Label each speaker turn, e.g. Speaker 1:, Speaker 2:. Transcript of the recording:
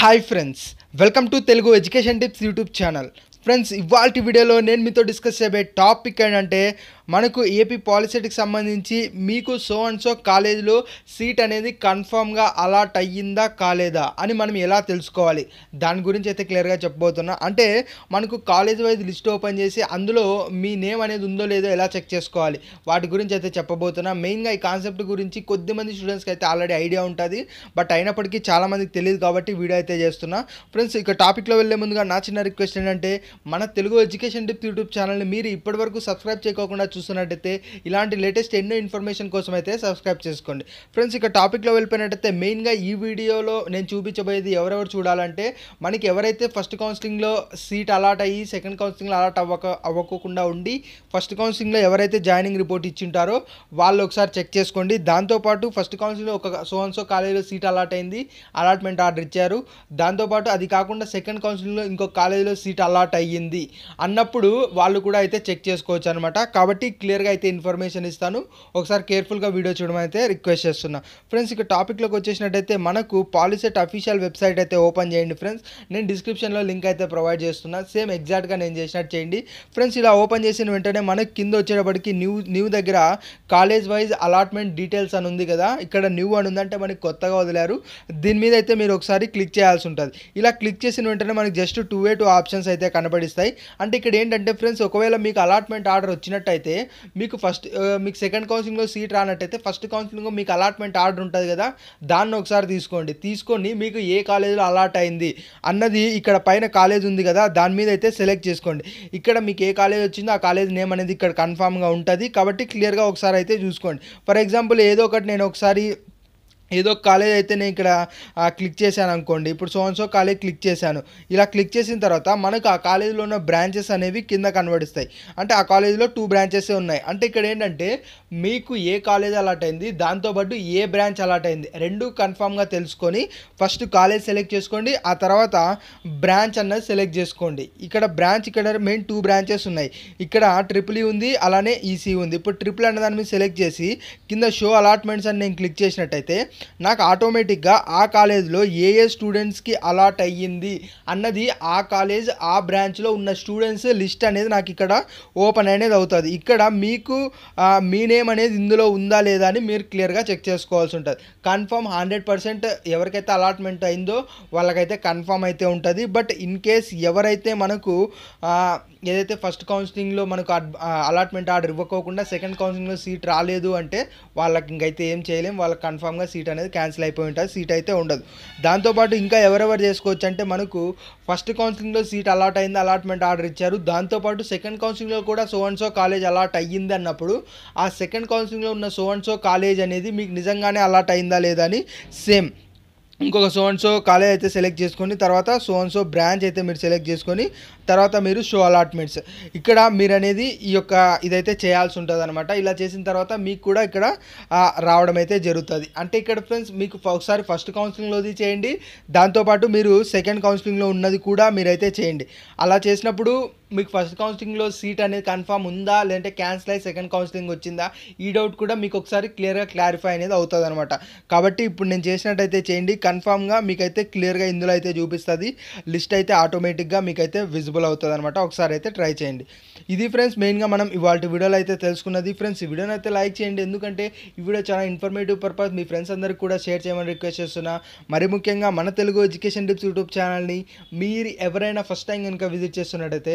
Speaker 1: hi friends welcome to Telugu education tips YouTube channel friends ఇవాళ వీడియోలో నేను మీతో డిస్కస్ చేయబోయే టాపిక్ ఏంటంటే మనకు ఏపీ పాలిసెట్కి సంబంధించి మీకు సో అండ్ సో కాలేజీలో సీట్ అనేది కన్ఫామ్గా అలాట్ అయ్యిందా కాలేదా అని మనం ఎలా తెలుసుకోవాలి దాని గురించి అయితే క్లియర్గా చెప్పబోతున్నా అంటే మనకు కాలేజ్ వైజ్ లిస్ట్ ఓపెన్ చేసి అందులో మీ నేమ్ అనేది ఉందో లేదో ఎలా చెక్ చేసుకోవాలి వాటి గురించి అయితే చెప్పబోతున్నా మెయిన్గా ఈ కాన్సెప్ట్ గురించి కొద్దిమంది స్టూడెంట్స్కి అయితే ఆల్రెడీ ఐడియా ఉంటుంది బట్ అయినప్పటికీ చాలామందికి తెలియదు కాబట్టి వీడియో అయితే చేస్తున్నా ఫ్రెండ్స్ ఇక టాపిక్లో వెళ్ళే ముందుగా నా చిన్న రిక్వెస్ట్ ఏంటంటే మన తెలుగు ఎడ్యుకేషన్ డిప్ యూట్యూబ్ ఛానల్ని మీరు ఇప్పటివరకు సబ్స్క్రైబ్ చేయకుండా చూస్తున్నట్టయితే ఇలాంటి లేటెస్ట్ ఎన్నో ఇన్ఫర్మేషన్ కోసం అయితే సబ్స్క్రైబ్ చేసుకోండి ఫ్రెండ్స్ ఇక టాపిక్లో వెళ్ళిపోయినట్టయితే మెయిన్గా ఈ వీడియోలో నేను చూపించబోయేది ఎవరెవరు చూడాలంటే మనకి ఎవరైతే ఫస్ట్ కౌన్సిలింగ్లో సీట్ అలాట్ అయ్యి సెకండ్ కౌన్సిలింగ్లో అలాట్ అవ్వక అవ్వకోకుండా ఉండి ఫస్ట్ కౌన్సిలింగ్లో ఎవరైతే జాయినింగ్ రిపోర్ట్ ఇచ్చింటారో వాళ్ళు ఒకసారి చెక్ చేసుకోండి దాంతోపాటు ఫస్ట్ కౌన్సిలింగ్లో ఒక సోన్సో కాలేజీలో సీట్ అలాట్ అయింది అలాట్మెంట్ ఆర్డర్ ఇచ్చారు దాంతోపాటు అది కాకుండా సెకండ్ కౌన్సిలింగ్లో ఇంకో కాలేజీలో సీట్ అలాట్ అయ్యింది అన్నప్పుడు వాళ్ళు కూడా అయితే చెక్ చేసుకోవచ్చు అనమాట కాబట్టి కాబట్టి క్లియర్గా అయితే ఇన్ఫర్మేషన్ ఇస్తాను ఒకసారి కేర్ఫుల్గా వీడియో చూడడం అయితే రిక్వెస్ట్ చేస్తున్నా ఫ్రెండ్స్ ఇక టాపిక్లోకి వచ్చేసినట్టయితే మనకు పాలిసెట్ అఫీషియల్ వెబ్సైట్ అయితే ఓపెన్ చేయండి ఫ్రెండ్స్ నేను డిస్క్రిప్షన్లో లింక్ అయితే ప్రొవైడ్ చేస్తున్నా సేమ్ ఎగ్జాక్ట్గా నేను చేసినట్టు చేయండి ఫ్రెండ్స్ ఇలా ఓపెన్ చేసిన వెంటనే మనకు కింద వచ్చేటప్పటికి న్యూ న్యూ దగ్గర కాలేజ్ వైజ్ అలాట్మెంట్ డీటెయిల్స్ అని ఉంది కదా ఇక్కడ న్యూ అని ఉందంటే మనకి కొత్తగా వదిలారు దీని మీద అయితే మీరు ఒకసారి క్లిక్ చేయాల్సి ఉంటుంది ఇలా క్లిక్ చేసిన వెంటనే మనకి just two A two options అయితే కనబడిస్తాయి అంటే ఇక్కడ ఏంటంటే ఫ్రెండ్స్ ఒకవేళ మీకు అలాట్మెంట్ ఆర్డర్ వచ్చినట్టయితే అయితే మీకు ఫస్ట్ uh, మీకు సెకండ్ కౌన్సిలింగ్లో సీట్ రానట్టయితే ఫస్ట్ కౌన్సిలింగ్లో మీకు అలాట్మెంట్ ఆర్డర్ ఉంటుంది కదా దాన్ని ఒకసారి తీసుకోండి తీసుకొని మీకు ఏ కాలేజీలో అలాట్ అయింది అన్నది ఇక్కడ పైన కాలేజ్ ఉంది కదా దాని మీద అయితే సెలెక్ట్ చేసుకోండి ఇక్కడ మీకు ఏ కాలేజ్ వచ్చిందో ఆ కాలేజ్ నేమ్ అనేది ఇక్కడ కన్ఫామ్గా ఉంటుంది కాబట్టి క్లియర్గా ఒకసారి అయితే చూసుకోండి ఫర్ ఎగ్జాంపుల్ ఏదో ఒకటి నేను ఒకసారి ఏదో కాలేజ్ అయితే నేను ఇక్కడ క్లిక్ చేశాను అనుకోండి ఇప్పుడు సో కాలేజ్ క్లిక్ చేశాను ఇలా క్లిక్ చేసిన తర్వాత మనకు ఆ కాలేజీలో ఉన్న బ్రాంచెస్ అనేవి కింద కనబడిస్తాయి అంటే ఆ కాలేజీలో టూ బ్రాంచెస్ ఉన్నాయి అంటే ఇక్కడ ఏంటంటే మీకు ఏ కాలేజ్ అలాట్ అయింది దాంతోపాటు ఏ బ్రాంచ్ అలాట్ అయింది రెండు కన్ఫామ్గా తెలుసుకొని ఫస్ట్ కాలేజ్ సెలెక్ట్ చేసుకోండి ఆ తర్వాత బ్రాంచ్ అన్నది సెలెక్ట్ చేసుకోండి ఇక్కడ బ్రాంచ్ ఇక్కడ మెయిన్ టూ బ్రాంచెస్ ఉన్నాయి ఇక్కడ ట్రిపుల్ ఈ e ఉంది అలానే ఈసీ e ఉంది ఇప్పుడు ట్రిపుల్ e అన్న దాని మీద సెలెక్ట్ చేసి కింద షో అలాట్మెంట్స్ అని నేను క్లిక్ చేసినట్టయితే నాకు ఆటోమేటిక్గా ఆ కాలేజ్లో ఏ ఏ స్టూడెంట్స్కి అలాట్ అయ్యింది అన్నది ఆ కాలేజ్ ఆ బ్రాంచ్లో ఉన్న స్టూడెంట్స్ లిస్ట్ అనేది నాకు ఇక్కడ ఓపెన్ అనేది అవుతుంది ఇక్కడ మీకు మీ నేమ్ అనేది ఇందులో ఉందా లేదా అని మీరు క్లియర్గా చెక్ చేసుకోవాల్సి ఉంటుంది కన్ఫర్మ్ హండ్రెడ్ పర్సెంట్ ఎవరికైతే అలాట్మెంట్ అయిందో వాళ్ళకైతే కన్ఫర్మ్ అయితే ఉంటుంది బట్ ఇన్ కేస్ ఎవరైతే మనకు ఏదైతే ఫస్ట్ కౌన్సిలింగ్లో మనకు అలాట్మెంట్ ఆర్డర్ ఇవ్వకోకుండా సెకండ్ కౌన్సిలింగ్లో సీట్ రాలేదు అంటే వాళ్ళకి ఇంకైతే ఏం చేయలేం వాళ్ళకి కన్ఫామ్గా సీట్ అనేది క్యాన్సిల్ అయిపోయి ఉంటుంది సీట్ అయితే ఉండదు దాంతోపాటు ఇంకా ఎవరెవరు చేసుకోవచ్చు అంటే మనకు ఫస్ట్ కౌన్సిలింగ్లో సీట్ అలాట్ అయింది అలాట్మెంట్ ఆర్డర్ ఇచ్చారు దాంతోపాటు సెకండ్ కౌన్సిలింగ్లో కూడా so and so college allot అయ్యింది అన్నప్పుడు ఆ సెకండ్ కౌన్సిలింగ్లో ఉన్న సో అండ్ సో కాలేజ్ అనేది మీకు నిజంగానే అలాట్ అయిందా లేదా అని సేమ్ ఇంకొక సో కాలేజ్ అయితే సెలెక్ట్ చేసుకొని తర్వాత సో బ్రాంచ్ అయితే మీరు సెలెక్ట్ చేసుకొని తర్వాత మీరు షో అలాట్మెంట్స్ ఇక్కడ మీరు అనేది ఈ యొక్క ఇదైతే చేయాల్సి ఉంటుంది అనమాట ఇలా చేసిన తర్వాత మీకు కూడా ఇక్కడ రావడం అయితే జరుగుతుంది అంటే ఇక్కడ ఫ్రెండ్స్ మీకు ఒకసారి ఫస్ట్ కౌన్సిలింగ్లోది చేయండి దాంతోపాటు మీరు సెకండ్ కౌన్సిలింగ్లో ఉన్నది కూడా మీరైతే చేయండి అలా చేసినప్పుడు మీకు ఫస్ట్ కౌన్సిలింగ్లో సీట్ అనేది కన్ఫామ్ ఉందా లేదంటే క్యాన్సిల్ అయ్యి సెకండ్ కౌన్సిలింగ్ వచ్చిందా ఈ డౌట్ కూడా మీకు ఒకసారి క్లియర్గా క్లారిఫై అనేది అవుతుంది అనమాట కాబట్టి ఇప్పుడు నేను చేసినట్టయితే చేయండి కన్ఫామ్గా మీకైతే క్లియర్గా ఇందులో అయితే చూపిస్తుంది లిస్ట్ అయితే ఆటోమేటిక్గా మీకైతే విజిబుల్ అవుతుంది అనమాట ఒకసారి అయితే ట్రై చేయండి ఇది ఫ్రెండ్స్ మెయిన్గా మనం ఇవాళ వీడియోలో అయితే తెలుసుకున్నది ఫ్రెండ్స్ ఈ వీడియోని అయితే లైక్ చేయండి ఎందుకంటే ఈ వీడియో చాలా ఇన్ఫర్మేటివ్ పర్పస్ మీ ఫ్రెండ్స్ అందరికీ కూడా షేర్ చేయమని రిక్వెస్ట్ చేస్తున్నా మరి ముఖ్యంగా మన తెలుగు ఎడ్యుకేషన్ టిప్స్ యూట్యూబ్ ఛానల్ని మీరు ఎవరైనా ఫస్ట్ టైం కనుక విజిట్ చేస్తున్నట్టయితే